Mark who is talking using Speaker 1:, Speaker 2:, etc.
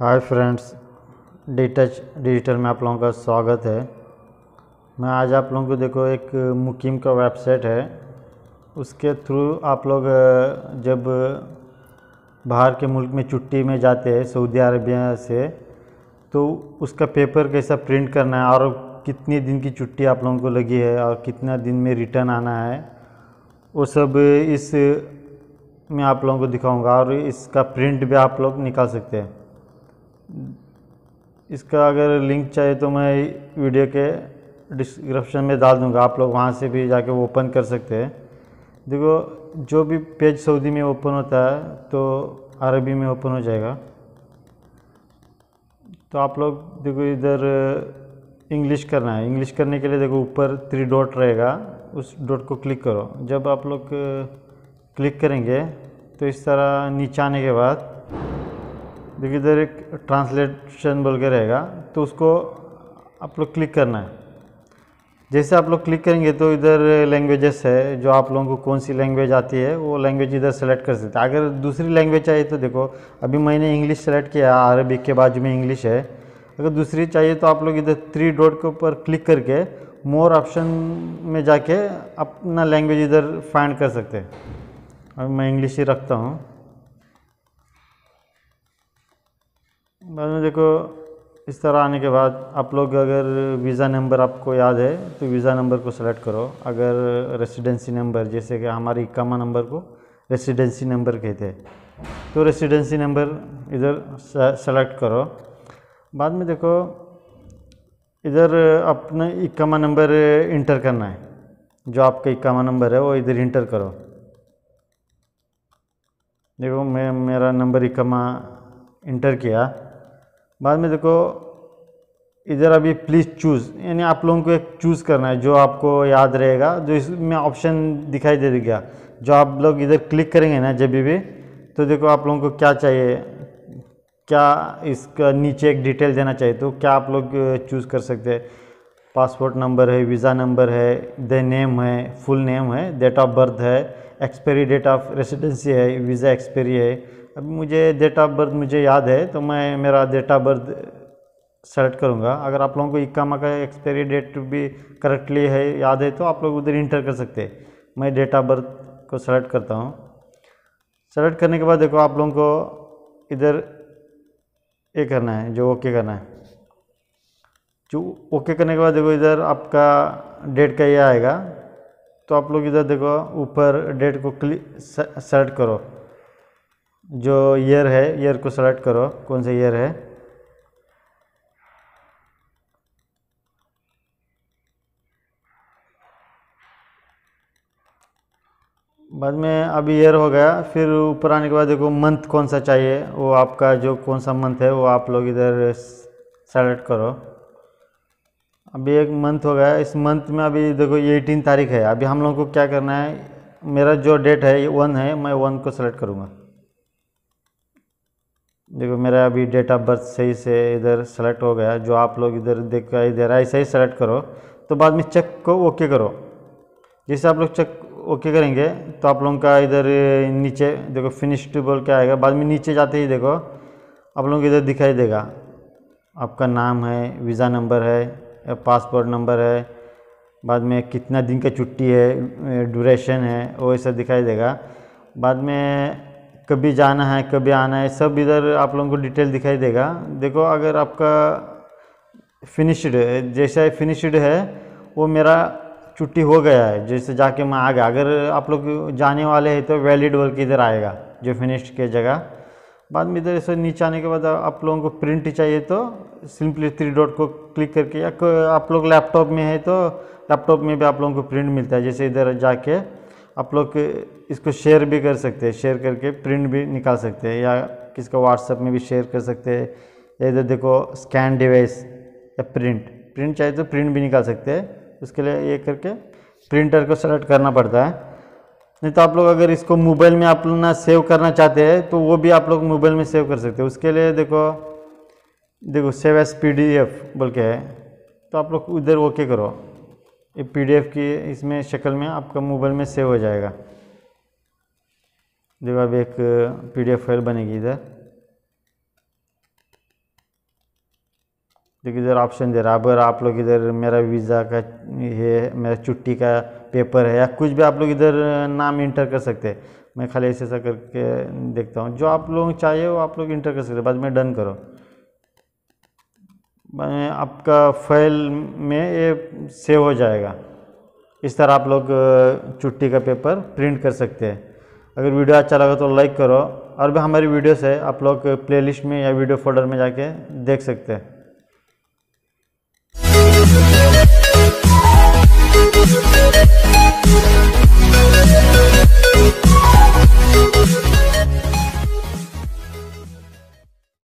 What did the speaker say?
Speaker 1: hi friends D digital में आप लोगों का स्वागत है मैं आज आप लोगों को देखो एक मुकीम का वेबसाइट है उसके थ्रू आप लोग जब बाहर के मुल्क में छुट्टी में जाते हैं सऊदी अरबिया से तो उसका पेपर कैसा प्रिंट करना है और कितने दिन की छुट्टी आप लोगों को लगी है और कितना दिन में रिटर्न आना है वो सब इस मैं आप लोगों को दिखाऊंगा और इसका प्रिंट भी आप लोग निकाल सकते हैं इसका अगर लिंक चाहिए तो मैं वीडियो के डिस्क्रिप्शन में डाल दूंगा आप लोग वहाँ से भी जाके ओपन कर सकते हैं देखो जो भी पेज सऊदी में ओपन होता है तो अरबी में ओपन हो जाएगा तो आप लोग देखो इधर इंग्लिश करना है इंग्लिश करने के लिए देखो ऊपर थ्री डॉट रहेगा उस डॉट को क्लिक करो जब आप लोग क्लिक करेंगे तो इस तरह नीचे आने के बाद देखिए इधर एक ट्रांसलेशन बोल के रहेगा तो उसको आप लोग क्लिक करना है जैसे आप लोग क्लिक करेंगे तो इधर लैंग्वेजेस है जो आप लोगों को कौन सी लैंग्वेज आती है वो लैंग्वेज इधर सेलेक्ट कर सकते हैं अगर दूसरी लैंग्वेज चाहिए तो देखो अभी मैंने इंग्लिश सेलेक्ट किया अरबिक के बाजू में इंग्लिश है अगर दूसरी चाहिए तो आप लोग इधर थ्री डॉट के ऊपर क्लिक करके मोर ऑप्शन में जाके अपना लैंग्वेज इधर फाइंड कर सकते हैं अभी मैं इंग्लिश ही रखता हूँ बाद में देखो इस तरह आने के बाद आप लोग अगर वीज़ा नंबर आपको याद है तो वीज़ा नंबर को सेलेक्ट करो अगर रेसिडेंसी नंबर जैसे कि हमारी इक्कामा नंबर को रेसिडेंसी नंबर कहते हैं तो रेसिडेंसी नंबर इधर सेलेक्ट करो बाद में देखो इधर अपने इक्कामा नंबर इंटर करना है जो आपका इक्कामा नंबर है वो इधर इंटर करो देखो मैं मेरा नंबर इक्कामा इंटर किया बाद में देखो इधर अभी प्लीज़ चूज़ यानी आप लोगों को एक चूज़ करना है जो आपको याद रहेगा जो इसमें ऑप्शन दिखाई दे देगा जो आप लोग इधर क्लिक करेंगे ना जब भी तो देखो आप लोगों को क्या चाहिए क्या इसका नीचे एक डिटेल देना चाहिए तो क्या आप लोग चूज़ कर सकते हैं पासपोर्ट नंबर है वीज़ा नंबर है द नेम है फुल नेम है डेट ऑफ बर्थ है एक्सपायरी डेट ऑफ रेसिडेंसी है वीज़ा एक्सपायरी है अभी मुझे डेट ऑफ बर्थ मुझे याद है तो मैं मेरा डेट ऑफ बर्थ सेलेक्ट करूँगा अगर आप लोगों को इक्का का एक्सपायरी डेट भी करेक्टली है याद है तो आप लोग उधर इंटर कर सकते हैं मैं डेट ऑफ बर्थ को सेलेक्ट करता हूँ सेलेक्ट करने के बाद देखो आप लोगों को इधर ये करना है जो ओके करना है जो ओके करने के बाद देखो इधर आपका डेट का ये आएगा तो आप लोग इधर देखो ऊपर डेट को क्लिक सेलेक्ट करो जो ईयर है ईयर को सेलेक्ट करो कौन सा ईयर है बाद में अभी ईयर हो गया फिर ऊपर आने के बाद देखो मंथ कौन सा चाहिए वो आपका जो कौन सा मंथ है वो आप लोग इधर सेलेक्ट करो अभी एक मंथ हो गया इस मंथ में अभी देखो एटीन तारीख है अभी हम लोगों को क्या करना है मेरा जो डेट है ये वन है मैं वन को सेलेक्ट करूँगा देखो मेरा अभी डेट ऑफ बर्थ सही से इधर सेलेक्ट हो गया जो आप लोग इधर देख कर इधर है सही सेलेक्ट करो तो बाद में चेक को ओके करो जैसे आप लोग चेक ओके करेंगे तो आप लोगों का इधर नीचे देखो फिनिश्ड बोल के आएगा बाद में नीचे जाते ही देखो आप लोगों को इधर दिखाई देगा आपका नाम है वीज़ा नंबर है पासपोर्ट नंबर है बाद में कितना दिन का छुट्टी है ड्यूरेशन है वो ऐसा दिखाई देगा बाद में कभी जाना है कभी आना है सब इधर आप लोगों को डिटेल दिखाई देगा देखो अगर आपका फिनिश्ड जैसा फिनिश्ड है वो मेरा छुट्टी हो गया है जैसे जाके मैं आ गया अगर आप लोग जाने वाले हैं तो वैलिड बोल के इधर आएगा जो फिनिश्ड के जगह बाद में इधर ऐसे नीचे आने के बाद आप लोगों को प्रिंट चाहिए तो सिंपली थ्री डॉट को क्लिक करके या आप लोग लैपटॉप में है तो लैपटॉप में भी आप लोगों को प्रिंट मिलता है जैसे इधर जाके आप लोग इसको शेयर भी कर सकते हैं शेयर करके प्रिंट भी निकाल सकते हैं या किसको व्हाट्सएप में भी शेयर कर सकते हैं या इधर देखो स्कैन डिवाइस या प्रिंट प्रिंट चाहिए तो प्रिंट भी निकाल सकते हैं उसके लिए ये करके प्रिंटर को सेलेक्ट करना पड़ता है नहीं तो आप लोग अगर इसको मोबाइल में आप लोग ना सेव करना चाहते हैं तो वो भी आप लोग मोबाइल में सेव कर सकते हैं उसके लिए देखो देखो save as P D F बोल के है तो आप लोग उधर ओके करो ये पीडीएफ की इसमें शक्ल में आपका मोबाइल में सेव हो जाएगा देखो अब एक पीडीएफ फाइल बनेगी इधर देखिए इधर ऑप्शन दे रहा है अगर आप लोग इधर मेरा वीज़ा का है मेरा छुट्टी का पेपर है या कुछ भी आप लोग इधर नाम इंटर कर सकते हैं मैं खाली ऐसे ऐसा करके देखता हूँ जो आप लोग चाहिए वो आप लोग इंटर कर सकते हैं बाद में डन करो आपका फाइल में ये सेव हो जाएगा इस तरह आप लोग छुट्टी का पेपर प्रिंट कर सकते हैं अगर वीडियो अच्छा लगा तो लाइक करो और भी हमारी वीडियोस है आप लोग प्लेलिस्ट में या वीडियो फोल्डर में जाके देख सकते हैं